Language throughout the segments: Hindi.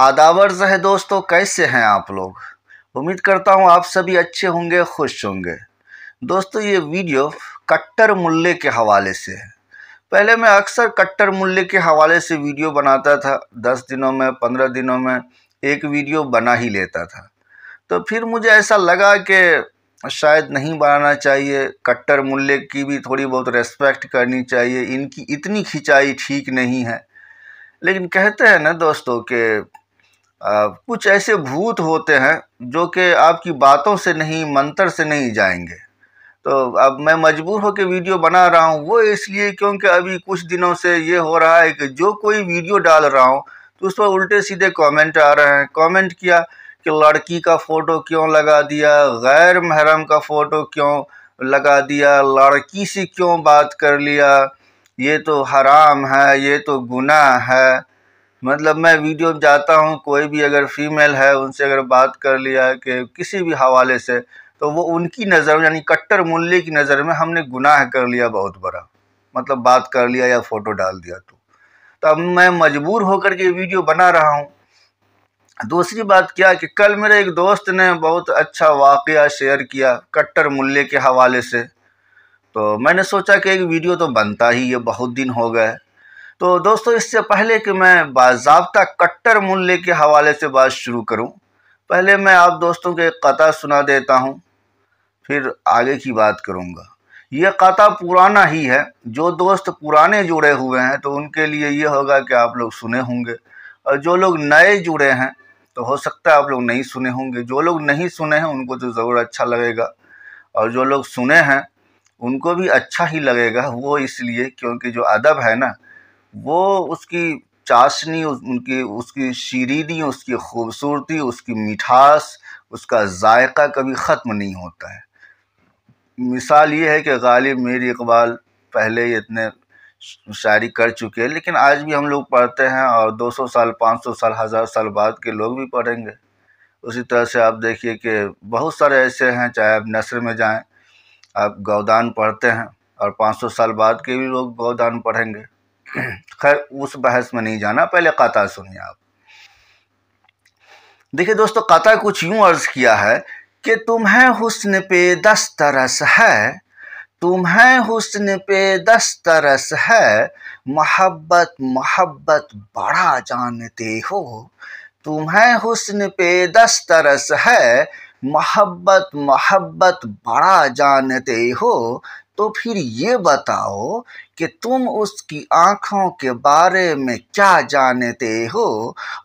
आदावर्ज है दोस्तों कैसे हैं आप लोग उम्मीद करता हूँ आप सभी अच्छे होंगे खुश होंगे दोस्तों ये वीडियो कट्टर मुल्ले के हवाले से है पहले मैं अक्सर कट्टर मुल्ले के हवाले से वीडियो बनाता था दस दिनों में पंद्रह दिनों में एक वीडियो बना ही लेता था तो फिर मुझे ऐसा लगा कि शायद नहीं बनाना चाहिए कट्टर मुल्ले की भी थोड़ी बहुत रेस्पेक्ट करनी चाहिए इनकी इतनी खिंचाई ठीक नहीं है लेकिन कहते हैं ना दोस्तों कि कुछ ऐसे भूत होते हैं जो कि आपकी बातों से नहीं मंत्र से नहीं जाएंगे तो अब मैं मजबूर होकर वीडियो बना रहा हूँ वो इसलिए क्योंकि अभी कुछ दिनों से ये हो रहा है कि जो कोई वीडियो डाल रहा हूँ तो उस पर उल्टे सीधे कमेंट आ रहे हैं कमेंट किया कि लड़की का फ़ोटो क्यों लगा दिया गैर महरम का फ़ोटो क्यों लगा दिया लड़की से क्यों बात कर लिया ये तो हराम है ये तो गुनाह है मतलब मैं वीडियो में जाता हूँ कोई भी अगर फीमेल है उनसे अगर बात कर लिया कि किसी भी हवाले से तो वो उनकी नज़र यानी कट्टर मूल्य की नज़र में हमने गुनाह कर लिया बहुत बड़ा मतलब बात कर लिया या फ़ोटो डाल दिया तो तब मैं मजबूर होकर के वीडियो बना रहा हूँ दूसरी बात क्या कि कल मेरे एक दोस्त ने बहुत अच्छा वाक़ शेयर किया कट्टर मूल्य के हवाले से तो मैंने सोचा कि एक वीडियो तो बनता ही है बहुत दिन हो गए तो दोस्तों इससे पहले कि मैं बाबा कट्टर मूल्य के हवाले से बात शुरू करूं, पहले मैं आप दोस्तों के कता सुना देता हूं, फिर आगे की बात करूंगा। ये कथा पुराना ही है जो दोस्त पुराने जुड़े हुए हैं तो उनके लिए ये होगा कि आप लोग सुने होंगे और जो लोग नए जुड़े हैं तो हो सकता है आप लोग नहीं सुने होंगे जो लोग नहीं सुने हैं उनको तो ज़रूर अच्छा लगेगा और जो लोग सुने हैं उनको भी अच्छा ही लगेगा वो इसलिए क्योंकि जो अदब है ना वो उसकी चाशनी उनकी उसकी शीरीनी उसकी ख़ूबसूरती उसकी मिठास उसका जायका कभी ख़त्म नहीं होता है मिसाल ये है कि गालिब मेरी इकबाल पहले ही इतने शायरी कर चुके हैं लेकिन आज भी हम लोग पढ़ते हैं और 200 साल 500 साल हज़ार साल बाद के लोग भी पढ़ेंगे उसी तरह से आप देखिए कि बहुत सारे ऐसे हैं चाहे आप नसर में जाएं आप गौदान पढ़ते हैं और 500 साल बाद के भी लोग गौदान पढ़ेंगे खैर उस बहस में नहीं जाना पहले काता सुनिए आप देखिए दोस्तों काता कुछ यूं अर्ज़ किया है कि तुम्हें हुस्न पे दस तरस है तुम्हें हुस्न पे दस तरस है मोहब्बत मोहब्बत बड़ा जानते हो तुम्हें हुस्न पे दस तरस है मोहब्बत मोहब्बत बड़ा जानते हो तो फिर ये बताओ कि तुम उसकी आँखों के बारे में क्या जानते हो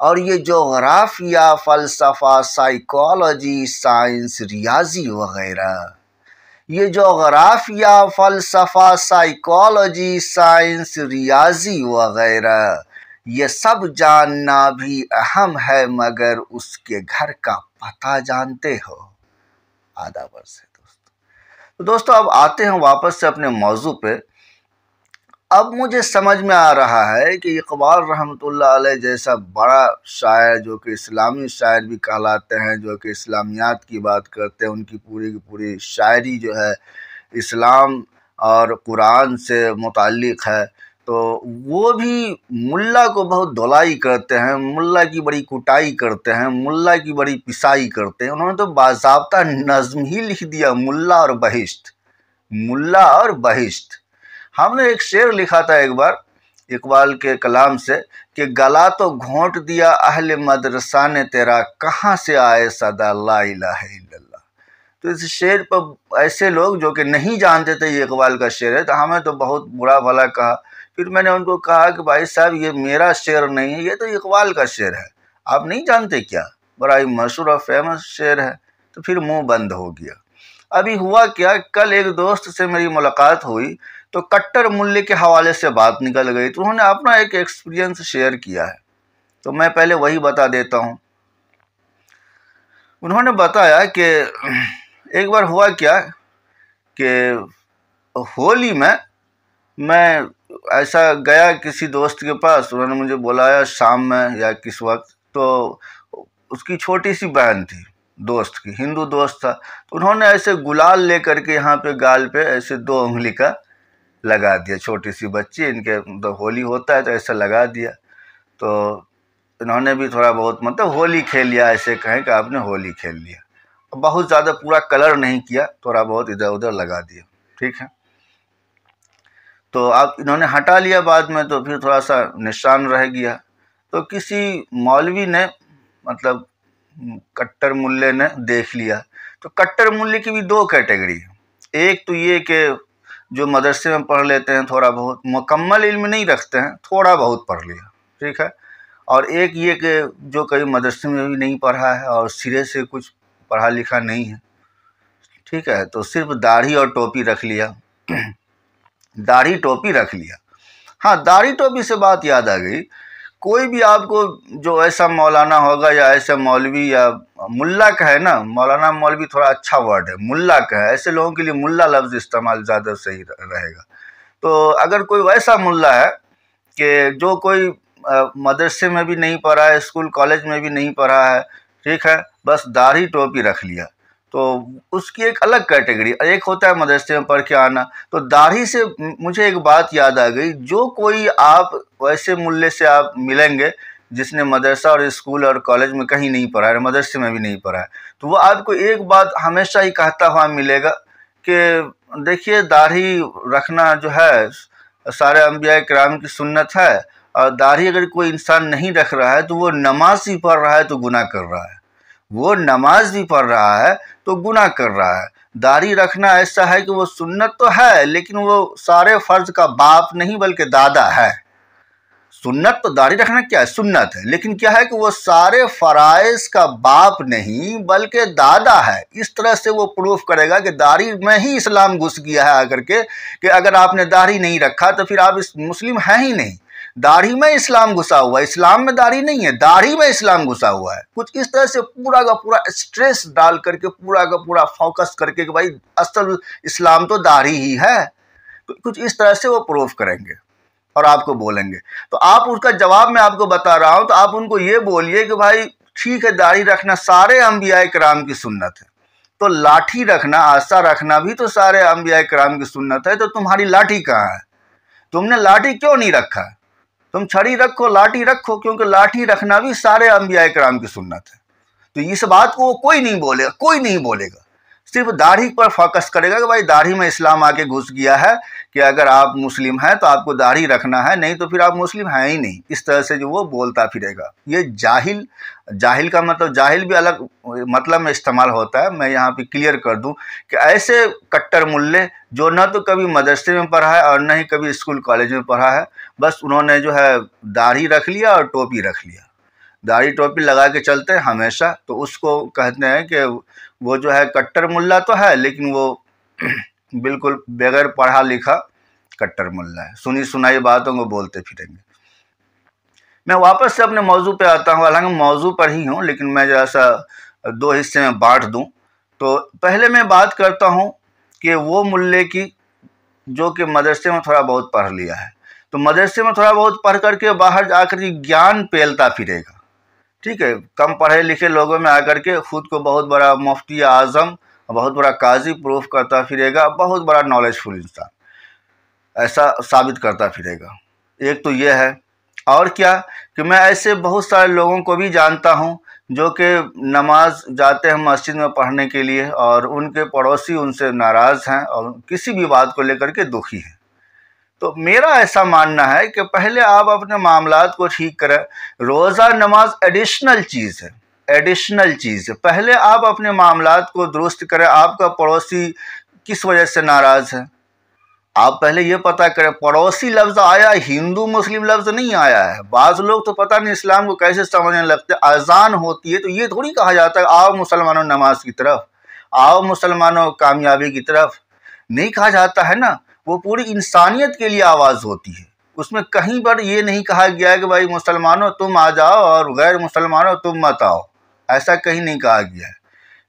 और ये जोग्राफिया फ़लसफ़ा साइकोलॉजी साइंस रियाजी वगैरह ये जोग्राफिया फ़लसफ़ा साइकोलॉजी साइंस रियाजी वगैरह ये सब जानना भी अहम है मगर उसके घर का पता जानते हो आधा वर्ष है दोस्तों तो दोस्तों अब आते हैं वापस से अपने मौजू पे अब मुझे समझ में आ रहा है कि इकबाल रहमत जैसा बड़ा शायर जो कि इस्लामी शायर भी कहलाते हैं जो कि इस्लामियात की बात करते हैं उनकी पूरी की पूरी शायरी जो है इस्लाम और कुरान से मुतक़ है तो वो भी मुल्ला को बहुत धोलाई करते हैं मुल्ला की बड़ी कुटाई करते हैं मुल्ला की बड़ी पिसाई करते हैं उन्होंने तो बाबा नज़म ही लिख दिया मुल्ला और बहिश्त मुल्ला और बहिश्त हमने एक शेर लिखा था एक बार इकबाल के कलाम से कि गला तो घोंट दिया अहल मदरसा ने तेरा कहाँ से आए सदा ला इल्लल्लाह तो इस शेर पर ऐसे लोग जो कि नहीं जानते थे ये इकबाल का शेर है तो हमें तो बहुत बुरा भला कहा फिर मैंने उनको कहा कि भाई साहब ये मेरा शेर नहीं है ये तो इकबाल का शेर है आप नहीं जानते क्या बड़ा ही मशहूर और फेमस शेर है तो फिर मुंह बंद हो गया अभी हुआ क्या कल एक दोस्त से मेरी मुलाकात हुई तो कट्टर मूल्य के हवाले से बात निकल गई तो उन्होंने अपना एक एक्सपीरियंस शेयर किया है तो मैं पहले वही बता देता हूँ उन्होंने बताया कि एक बार हुआ क्या कि होली में मैं ऐसा गया किसी दोस्त के पास उन्होंने मुझे बुलाया शाम में या किस वक्त तो उसकी छोटी सी बहन थी दोस्त की हिंदू दोस्त था तो उन्होंने ऐसे गुलाल लेकर के यहाँ पे गाल पे ऐसे दो उंगली का लगा दिया छोटी सी बच्ची इनके मतलब होली होता है तो ऐसा लगा दिया तो इन्होंने भी थोड़ा बहुत मतलब होली खेल लिया ऐसे कहें कि आपने होली खेल लिया बहुत ज़्यादा पूरा कलर नहीं किया थोड़ा बहुत इधर उधर लगा दिया ठीक है तो आप इन्होंने हटा लिया बाद में तो फिर थोड़ा सा निशान रह गया तो किसी मौलवी ने मतलब कट्टर मूल्य ने देख लिया तो कट्टर मूल्य की भी दो कैटेगरी है एक तो ये कि जो मदरसे में पढ़ लेते हैं थोड़ा बहुत मुकम्मल इल्म नहीं रखते हैं थोड़ा बहुत पढ़ लिया ठीक है और एक ये कि जो कभी मदरसे में भी नहीं पढ़ा है और सिरे से कुछ पढ़ा लिखा नहीं है ठीक है तो सिर्फ दाढ़ी और टोपी रख लिया दाढ़ी टोपी रख लिया हाँ दाढ़ी टोपी से बात याद आ गई कोई भी आपको जो ऐसा मौलाना होगा या ऐसा मौलवी या मुल्ला का है ना मौलाना मौलवी थोड़ा अच्छा वर्ड है मुल्ला का है ऐसे लोगों के लिए मुल्ला लफ्ज़ इस्तेमाल ज़्यादा सही रहेगा तो अगर कोई वैसा मुल्ला है कि जो कोई मदरसे में भी नहीं पढ़ा है स्कूल कॉलेज में भी नहीं पढ़ा है ठीक है बस दाढ़ी टोपी रख लिया तो उसकी एक अलग कैटेगरी एक होता है मदरसे में पढ़ के आना तो दाढ़ी से मुझे एक बात याद आ गई जो कोई आप वैसे मूल्य से आप मिलेंगे जिसने मदरसा और स्कूल और कॉलेज में कहीं नहीं पढ़ा है मदरसे में भी नहीं पढ़ा है तो वो आपको एक बात हमेशा ही कहता हुआ मिलेगा कि देखिए दाढ़ी रखना जो है सारे अम्बिया कराम की सुन्नत है और दाढ़ी अगर कोई इंसान नहीं रख रहा है तो वो नमाज ही पढ़ रहा है तो गुनाह कर रहा है वो नमाज भी पढ़ रहा है तो गुनाह कर रहा है दाढ़ी रखना ऐसा है कि वो सुन्नत तो है लेकिन वो सारे फ़र्ज का बाप नहीं बल्कि दादा है सुन्नत तो दाढ़ी रखना क्या है सुन्नत है लेकिन क्या है कि वो सारे फ़राइज का बाप नहीं बल्कि दादा है इस तरह से वो प्रूफ करेगा कि दाढ़ी में ही इस्लाम घुस गया है आकर के कि अगर आपने दाढ़ी नहीं रखा तो फिर आप इस मुस्लिम हैं ही नहीं दाढ़ी में इस्लाम घुसा हुआ है इस्लाम में दाढ़ी नहीं है दाढ़ी में इस्लाम घुसा हुआ है कुछ इस तरह से पूरा का पूरा स्ट्रेस डाल करके पूरा का पूरा फोकस करके कि भाई असल इस्लाम तो दाढ़ी ही है तो कुछ इस तरह से वो प्रूफ करेंगे और आपको बोलेंगे तो आप उसका जवाब मैं आपको बता रहा हूँ तो आप उनको ये बोलिए कि भाई ठीक है दाढ़ी रखना सारे अम्बिया कराम की सुन्नत है तो लाठी रखना आस्था रखना भी तो सारे अम्बिया कराम की सुन्नत है तो तुम्हारी लाठी कहाँ है तुमने लाठी क्यों नहीं रखा है तुम छड़ी रखो लाठी रखो क्योंकि लाठी रखना भी सारे अम्बिया कराम की सुन्नत है तो इस बात को वो कोई नहीं बोलेगा कोई नहीं बोलेगा सिर्फ दाढ़ी पर फोकस करेगा कि भाई दाढ़ी में इस्लाम आके घुस गया है कि अगर आप मुस्लिम हैं तो आपको दाढ़ी रखना है नहीं तो फिर आप मुस्लिम हैं ही नहीं इस तरह से जो वो बोलता फिरेगा ये जाहिल जाहिल का मतलब जाहिल भी अलग मतलब में इस्तेमाल होता है मैं यहाँ पे क्लियर कर दूँ कि ऐसे कट्टर मुल्ले जो न तो कभी मदरसे में पढ़ा है और ना ही कभी स्कूल कॉलेज में पढ़ा है बस उन्होंने जो है दाढ़ी रख लिया और टोपी रख लिया दाढ़ी टोपी लगा के चलते हैं हमेशा तो उसको कहते हैं कि वो जो है कट्टर मुल्ला तो है लेकिन वो बिल्कुल बगैर पढ़ा लिखा कट्टर मुल्ला है सुनी सुनाई बातों को बोलते फिरेंगे मैं वापस से अपने मौजू पे आता हूँ हालांकि मौजू पर ही हूँ लेकिन मैं जैसा दो हिस्से में बांट दूँ तो पहले मैं बात करता हूँ कि वो मुल्ले की जो कि मदरसे में थोड़ा बहुत पढ़ लिया है तो मदरसे में थोड़ा बहुत पढ़ करके बाहर जाकर के ज्ञान पेलता फिरेगा ठीक है कम पढ़े लिखे लोगों में आकर के खुद को बहुत बड़ा मुफ्ती आज़म बहुत बड़ा काजी प्रूफ करता फिरेगा बहुत बड़ा नॉलेजफुल इंसान ऐसा साबित करता फिरेगा एक तो यह है और क्या कि मैं ऐसे बहुत सारे लोगों को भी जानता हूँ जो कि नमाज जाते हैं मस्जिद में पढ़ने के लिए और उनके पड़ोसी उनसे नाराज़ हैं और किसी भी बात को लेकर के दुखी हैं तो मेरा ऐसा मानना है कि पहले आप अपने मामला को ठीक करें रोज़ा नमाज एडिशनल चीज़ है एडिशनल चीज़ पहले आप अपने मामला को दुरुस्त करें आपका पड़ोसी किस वजह से नाराज़ है आप पहले ये पता करें पड़ोसी लफ्ज़ आया हिंदू मुस्लिम लफ्ज़ नहीं आया है बाज़ लोग तो पता नहीं इस्लाम को कैसे समझने लगते अजान होती है तो ये थोड़ी कहा जाता है आओ मुसलमानों नमाज की तरफ आओ मुसलमानों कामयाबी की तरफ नहीं कहा जाता है ना वो पूरी इंसानियत के लिए आवाज़ होती है उसमें कहीं पर ये नहीं कहा गया है कि भाई मुसलमानों तुम आ जाओ और गैर मुसलमानों तुम मत आओ ऐसा कहीं नहीं कहा गया है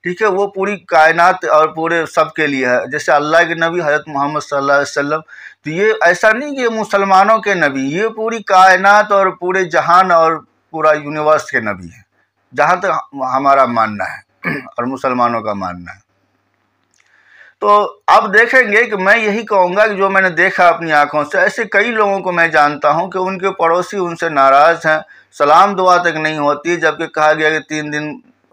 ठीक है वो पूरी कायनात और पूरे सब के लिए है जैसे अल्लाह के नबी हज़रत मोहम्मद सल्लल्लाहु अलैहि वसल्लम तो ये ऐसा नहीं कि मुसलमानों के नबी ये पूरी कायनात और पूरे जहान और पूरा यूनिवर्स के नबी हैं जहाँ तक हमारा मानना है और मुसलमानों का मानना है तो अब देखेंगे कि मैं यही कहूँगा कि जो मैंने देखा अपनी आँखों से ऐसे कई लोगों को मैं जानता हूँ कि उनके पड़ोसी उनसे नाराज़ हैं सलाम दुआ तक नहीं होती जबकि कहा गया कि तीन दिन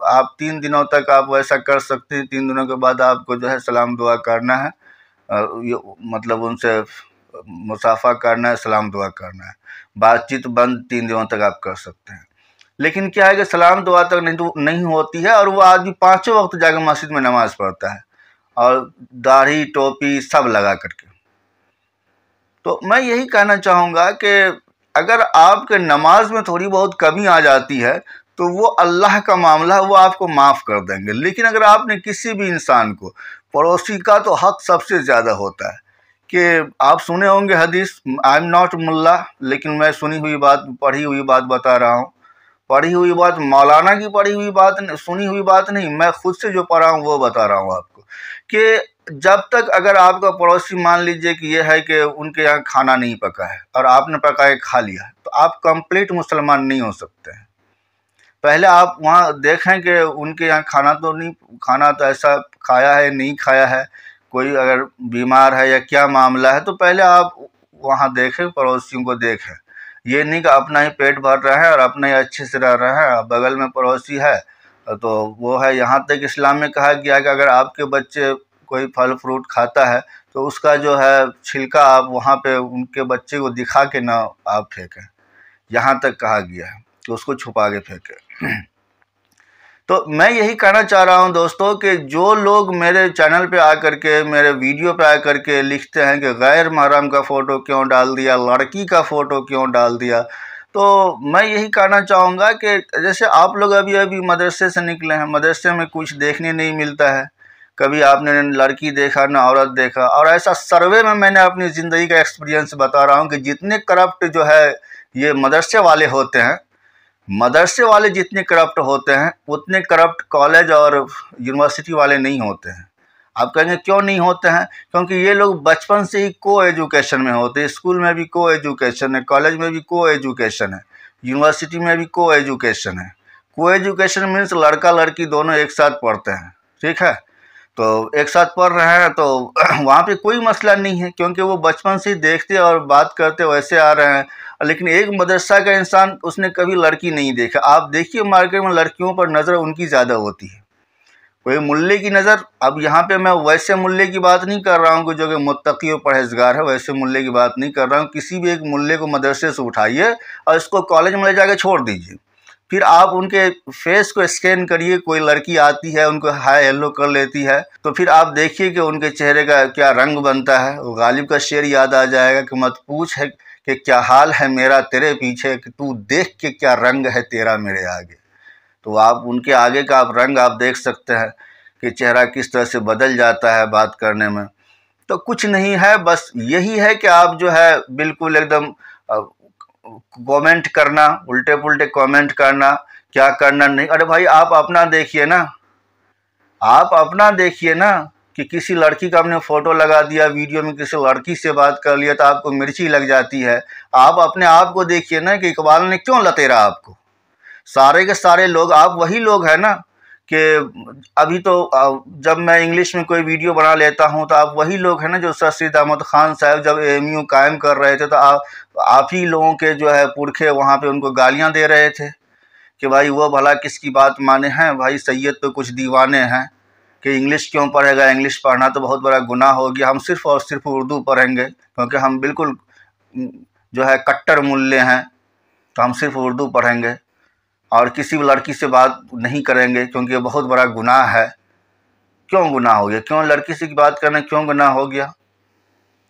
आप तीन दिनों तक आप ऐसा कर सकते हैं तीन दिनों के बाद आपको जो है सलाम दुआ करना है ये मतलब उनसे मुसाफा करना है सलाम दुआ करना है बातचीत बंद तीन दिनों तक आप कर सकते हैं लेकिन क्या है कि सलाम दुआ तक नहीं नहीं होती है और वो आदमी पाँचों वक्त जाकर मस्जिद में नमाज़ पढ़ता है और दाढ़ी टोपी सब लगा करके तो मैं यही कहना चाहूँगा कि अगर आपके नमाज में थोड़ी बहुत कमी आ जाती है तो वो अल्लाह का मामला वो आपको माफ़ कर देंगे लेकिन अगर आपने किसी भी इंसान को पड़ोसी का तो हक सबसे ज़्यादा होता है कि आप सुने होंगे हदीस आई एम नॉट मुल्ला लेकिन मैं सुनी हुई बात पढ़ी हुई बात बता रहा हूँ पढ़ी हुई बात मौलाना की पढ़ी हुई बात सुनी हुई बात नहीं मैं खुद से जो पढ़ा हूँ वो बता रहा हूँ आपको कि जब तक अगर आपका पड़ोसी मान लीजिए कि ये है कि उनके यहाँ खाना नहीं पका है और आपने पका के खा लिया तो आप कंप्लीट मुसलमान नहीं हो सकते हैं पहले आप वहाँ देखें कि उनके यहाँ खाना तो नहीं खाना तो ऐसा खाया है नहीं खाया है कोई अगर बीमार है या क्या मामला है तो पहले आप वहाँ देखें पड़ोसियों को देखें ये नहीं कि अपना ही पेट भर रहे हैं और अपना ही अच्छे से रह रहे हैं बगल में पड़ोसी है तो वो है यहाँ तक इस्लाम में कहा गया कि अगर आपके बच्चे कोई फल फ्रूट खाता है तो उसका जो है छिलका आप वहाँ पे उनके बच्चे को दिखा के ना आप फेंकें यहाँ तक कहा गया है तो उसको छुपा के फेंकें तो मैं यही कहना चाह रहा हूँ दोस्तों कि जो लोग मेरे चैनल पे आ कर के मेरे वीडियो पे आ कर के लिखते हैं कि गैर महरम का फ़ोटो क्यों डाल दिया लड़की का फ़ोटो क्यों डाल दिया तो मैं यही कहना चाहूँगा कि जैसे आप लोग अभी अभी मदरसे से निकले हैं मदरसे में कुछ देखने नहीं मिलता है कभी आपने न लड़की देखा ना औरत देखा और ऐसा सर्वे में मैंने अपनी ज़िंदगी का एक्सपीरियंस बता रहा हूँ कि जितने करप्ट जो है ये मदरसे वाले होते हैं मदरसे वाले जितने करप्ट होते हैं उतने करप्ट कॉलेज और यूनिवर्सिटी वाले नहीं होते हैं आप कहेंगे क्यों नहीं होते हैं क्योंकि ये लोग बचपन से ही को एजुकेशन में होते हैं स्कूल में भी को एजुकेशन है कॉलेज में भी को एजुकेशन है यूनिवर्सिटी में भी को एजुकेशन है को एजुकेशन मीन्स लड़का लड़की दोनों एक साथ पढ़ते हैं ठीक है तो एक साथ पढ़ रहे हैं तो वहाँ पे कोई मसला नहीं है क्योंकि वो बचपन से देखते और बात करते वैसे आ रहे हैं लेकिन एक मदरसा का इंसान उसने कभी लड़की नहीं देखा आप देखिए मार्केट में लड़कियों पर नज़र उनकी ज़्यादा होती है कोई मूल्य की नज़र अब यहाँ पे मैं वैसे मूल्य की बात नहीं कर रहा हूँ कि जो कि मुतकी और परहेजगार है वैसे मूल्य की बात नहीं कर रहा हूँ किसी भी एक मूल्य को मदरसे से उठाइए और इसको कॉलेज में ले जाकर छोड़ दीजिए फिर आप उनके फेस को स्कैन करिए कोई लड़की आती है उनको हाई हेलो कर लेती है तो फिर आप देखिए कि उनके चेहरे का क्या रंग बनता है वो गालिब का शेर याद आ जाएगा कि मत पूछ है कि क्या हाल है मेरा तेरे पीछे कि तू देख के क्या रंग है तेरा मेरे आगे तो आप उनके आगे का आप रंग आप देख सकते हैं कि चेहरा किस तरह से बदल जाता है बात करने में तो कुछ नहीं है बस यही है कि आप जो है बिल्कुल एकदम कमेंट करना उल्टे पुल्टे कमेंट करना क्या करना नहीं अरे भाई आप अपना देखिए ना आप अपना देखिए ना कि किसी लड़की का आपने फ़ोटो लगा दिया वीडियो में किसी लड़की से बात कर लिया तो आपको मिर्ची लग जाती है आप अपने आप को देखिए ना कि इकबाल ने क्यों लतेरा आपको सारे के सारे लोग आप वही लोग हैं ना कि अभी तो जब मैं इंग्लिश में कोई वीडियो बना लेता हूं तो आप वही लोग हैं ना जो सर सरसद अहमद ख़ान साहब जब एम कायम कर रहे थे तो आप आप ही लोगों के जो है पुरखे वहां पे उनको गालियां दे रहे थे कि भाई वो भला किसकी बात माने हैं भाई सैयद तो कुछ दीवाने हैं कि इंग्लिश क्यों पढ़ेगा इंग्लिश पढ़ना तो बहुत बड़ा गुनाह होगी हम सिर्फ और सिर्फ उर्दू पढ़ेंगे क्योंकि हम बिल्कुल जो है कट्टर मूल्य हैं तो हम सिर्फ उर्दू पढ़ेंगे और किसी भी लड़की से बात नहीं करेंगे क्योंकि ये बहुत बड़ा गुनाह है क्यों गुनाह हो गया क्यों लड़की से बात करना क्यों गुनाह हो गया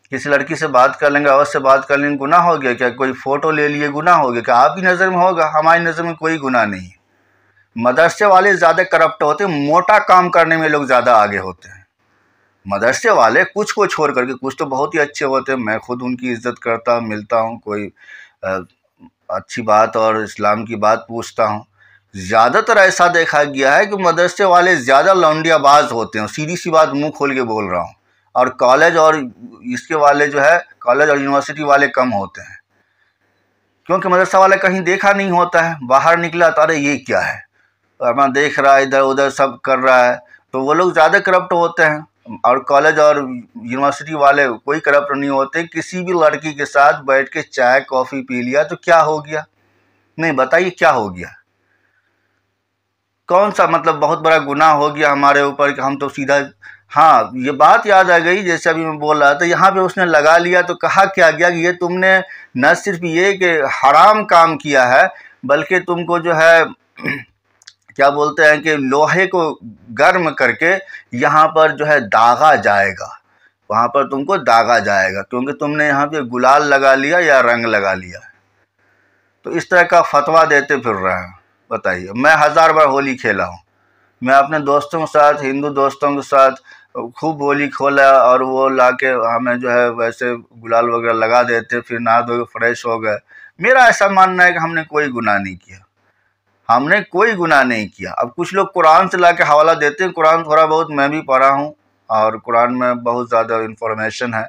किसी लड़की से बात कर लेंगे अवश्य बात कर लेंगे गुनाह हो गया क्या कोई फ़ोटो ले लिए गुनाह हो गया क्या आपकी नज़र में होगा हमारी नज़र में कोई गुनाह नहीं मदरसे वाले ज़्यादा करप्ट होते हैं मोटा काम करने में लोग ज़्यादा आगे होते हैं मदरसे वाले कुछ को छोड़ करके कुछ तो बहुत ही अच्छे होते हैं मैं खुद उनकी इज्जत करता मिलता हूँ कोई अच्छी बात और इस्लाम की बात पूछता हूँ ज़्यादातर ऐसा देखा गया है कि मदरसे वाले ज़्यादा लौंडियाबाज होते हैं सीधी सी बात मुंह खोल के बोल रहा हूँ और कॉलेज और इसके वाले जो है कॉलेज और यूनिवर्सिटी वाले कम होते हैं क्योंकि मदरसा वाला कहीं देखा नहीं होता है बाहर निकला तो अरे ये क्या है अपना देख रहा है इधर उधर सब कर रहा है तो वो लोग ज़्यादा करप्ट होते हैं और कॉलेज और यूनिवर्सिटी वाले कोई करप्ट नहीं होते किसी भी लड़की के साथ बैठ के चाय कॉफ़ी पी लिया तो क्या हो गया नहीं बताइए क्या हो गया कौन सा मतलब बहुत बड़ा गुनाह हो गया हमारे ऊपर कि हम तो सीधा हाँ ये बात याद आ गई जैसे अभी मैं बोल रहा था यहाँ पे उसने लगा लिया तो कहा क्या गया कि ये तुमने न सिर्फ ये कि हराम काम किया है बल्कि तुमको जो है क्या बोलते हैं कि लोहे को गर्म करके यहाँ पर जो है दागा जाएगा वहाँ पर तुमको दागा जाएगा क्योंकि तुमने यहाँ पे गुलाल लगा लिया या रंग लगा लिया तो इस तरह का फतवा देते फिर रहे हैं बताइए मैं हज़ार बार होली खेला हूँ मैं अपने दोस्तों के साथ हिंदू दोस्तों के साथ खूब होली खोला और वो ला के हमें जो है वैसे गुलाल वगैरह लगा देते फिर नहा धो फ्रेश हो गए मेरा ऐसा मानना है कि हमने कोई गुनाह नहीं किया हमने कोई गुनाह नहीं किया अब कुछ लोग कुरान से ला के हवाला देते हैं कुरान थोड़ा बहुत मैं भी पढ़ा हूँ और कुरान में बहुत ज़्यादा इन्फॉर्मेशन है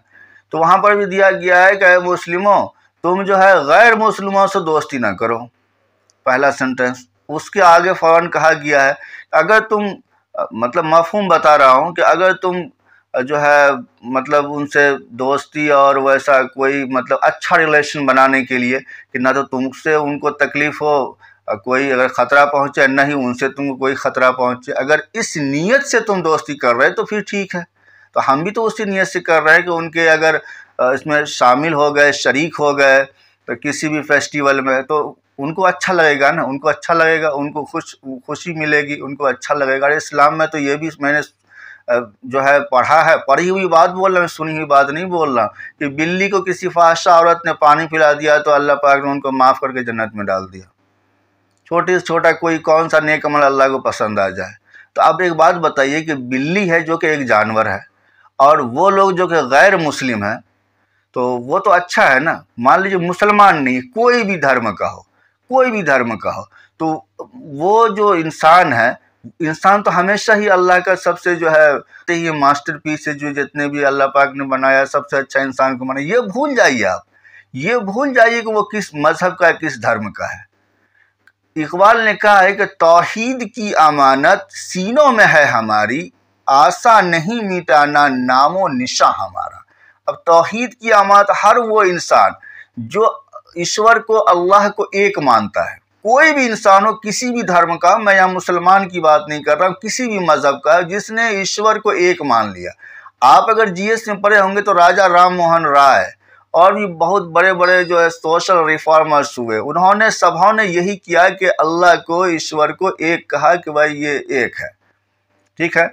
तो वहाँ पर भी दिया गया है कि मुस्लिमों तुम जो है गैर मुस्लिमों से दोस्ती ना करो पहला सेंटेंस उसके आगे फ़ौर कहा गया है अगर तुम मतलब मफहम बता रहा हूँ कि अगर तुम जो है मतलब उनसे दोस्ती और वैसा कोई मतलब अच्छा रिलेशन बनाने के लिए कि ना तो तुमसे उनको तकलीफ़ हो कोई अगर ख़तरा पहुंचे नहीं उनसे तुमको कोई ख़तरा पहुंचे अगर इस नीयत से तुम दोस्ती कर रहे तो फिर ठीक है तो हम भी तो उसी नीयत से कर रहे हैं कि उनके अगर इसमें शामिल हो गए शरीक हो गए तो किसी भी फेस्टिवल में तो उनको अच्छा लगेगा ना उनको अच्छा लगेगा उनको खुश खुशी मिलेगी उनको अच्छा लगेगा अरे इस्लाम में तो ये भी मैंने जो है पढ़ा है पढ़ी हुई बात बोल रहा हूँ सुनी हुई बात नहीं बोल रहा कि बिल्ली को किसी फाशा औरत ने पानी पिला दिया तो अल्लाह पाक ने उनको माफ़ करके जन्नत में डाल दिया छोटे से छोटा कोई कौन सा नेक अमल अल्लाह को पसंद आ जाए तो आप एक बात बताइए कि बिल्ली है जो कि एक जानवर है और वो लोग जो कि गैर मुस्लिम हैं तो वो तो अच्छा है ना मान लीजिए मुसलमान नहीं कोई भी धर्म का हो कोई भी धर्म का हो तो वो जो इंसान है इंसान तो हमेशा ही अल्लाह का सबसे जो है तो ही मास्टर पीस है जो जितने भी अल्लाह पाक ने बनाया सबसे अच्छा इंसान को बनाया ये भूल जाइए आप ये भूल जाइए कि वो किस मज़हब का है किस धर्म का है इकबाल ने कहा है कि तोहद की अमानत सीनों में है हमारी आशा नहीं मिटाना नामो निशा हमारा अब तोहद की अमानत हर वो इंसान जो ईश्वर को अल्लाह को एक मानता है कोई भी इंसान हो किसी भी धर्म का मैं यहाँ मुसलमान की बात नहीं कर रहा हूँ किसी भी मज़हब का जिसने ईश्वर को एक मान लिया आप अगर जीएस में पढ़े होंगे तो राजा राम मोहन राय और भी बहुत बड़े बड़े जो है सोशल रिफॉर्मर्स हुए उन्होंने सभाओं ने यही किया कि अल्लाह को ईश्वर को एक कहा कि भाई ये एक है ठीक है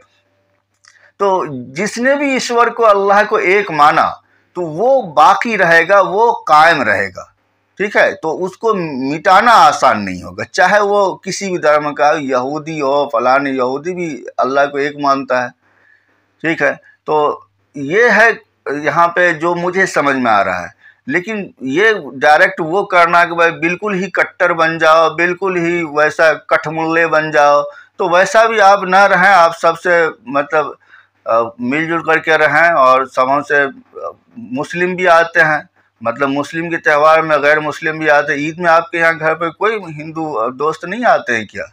तो जिसने भी ईश्वर को अल्लाह को एक माना तो वो बाकी रहेगा वो कायम रहेगा ठीक है तो उसको मिटाना आसान नहीं होगा चाहे वो किसी भी धर्म का यहूदी हो फलाने यहूदी भी अल्लाह को एक मानता है ठीक है तो ये है यहाँ पे जो मुझे समझ में आ रहा है लेकिन ये डायरेक्ट वो करना कि भाई बिल्कुल ही कट्टर बन जाओ बिल्कुल ही वैसा कठमुल्ले बन जाओ तो वैसा भी आप ना रहें आप सबसे मतलब मिलजुल करके रहें और समाज से मुस्लिम भी आते हैं मतलब मुस्लिम के त्यौहार में गैर मुस्लिम भी आते हैं ईद में आपके यहाँ घर पर कोई हिंदू दोस्त नहीं आते हैं क्या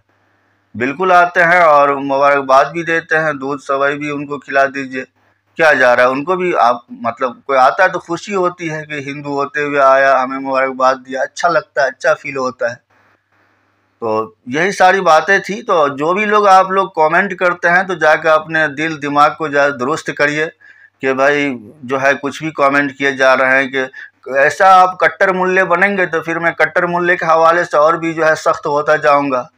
बिल्कुल आते हैं और मुबारकबाद भी देते हैं दूध सवाई भी उनको खिला दीजिए क्या जा रहा है उनको भी आप मतलब कोई आता है तो खुशी होती है कि हिंदू होते हुए आया हमें मुबारकबाद दिया अच्छा लगता है अच्छा फील होता है तो यही सारी बातें थी तो जो भी लोग आप लोग कमेंट करते हैं तो जाकर अपने दिल दिमाग को ज़्यादा दुरुस्त करिए कि भाई जो है कुछ भी कमेंट किए जा रहे हैं कि ऐसा आप कट्टर मूल्य बनेंगे तो फिर मैं कट्टर मूल्य के हवाले से और भी जो है सख्त होता जाऊंगा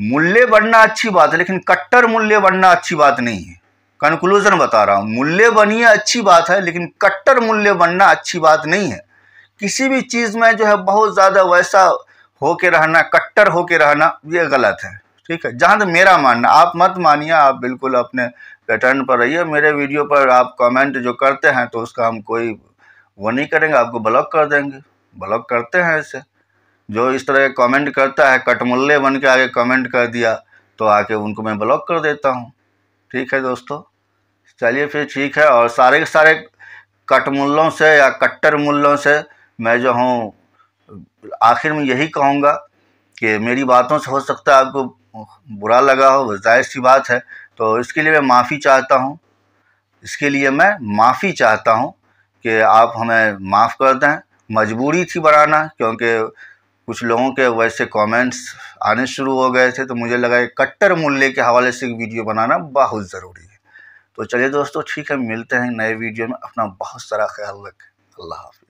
मूल्य बनना अच्छी बात है लेकिन कट्टर मूल्य बनना अच्छी बात नहीं है कंक्लूजन बता रहा हूँ मूल्य बनिए अच्छी बात है लेकिन कट्टर मूल्य बनना अच्छी बात नहीं है किसी भी चीज़ में जो है बहुत ज़्यादा वैसा हो के रहना कट्टर हो के रहना ये गलत है ठीक है जहाँ तक मेरा मानना आप मत मानिए आप बिल्कुल अपने पैटर्न पर रहिए मेरे वीडियो पर आप कमेंट जो करते हैं तो उसका हम कोई वो नहीं करेंगे आपको ब्लॉक कर देंगे ब्लॉक करते हैं ऐसे जो इस तरह कमेंट करता है कटमुल्ले बन के आगे कमेंट कर दिया तो आके उनको मैं ब्लॉक कर देता हूँ ठीक है दोस्तों चलिए फिर ठीक है और सारे के सारे कट मूल्यों से या कट्टर मूल्यों से मैं जो हूँ आखिर में यही कहूँगा कि मेरी बातों से हो सकता है आपको बुरा लगा हो जाहिर सी बात है तो इसके लिए मैं माफ़ी चाहता हूँ इसके लिए मैं माफ़ी चाहता हूँ कि आप हमें माफ़ कर दें मजबूरी थी बनाना क्योंकि कुछ लोगों के वैसे कमेंट्स आने शुरू हो गए थे तो मुझे लगा कट्टर मूल्य के हवाले से वीडियो बनाना बहुत ज़रूरी है तो चलिए दोस्तों ठीक है मिलते हैं नए वीडियो में अपना बहुत सारा ख्याल रखें अल्लाह हाफ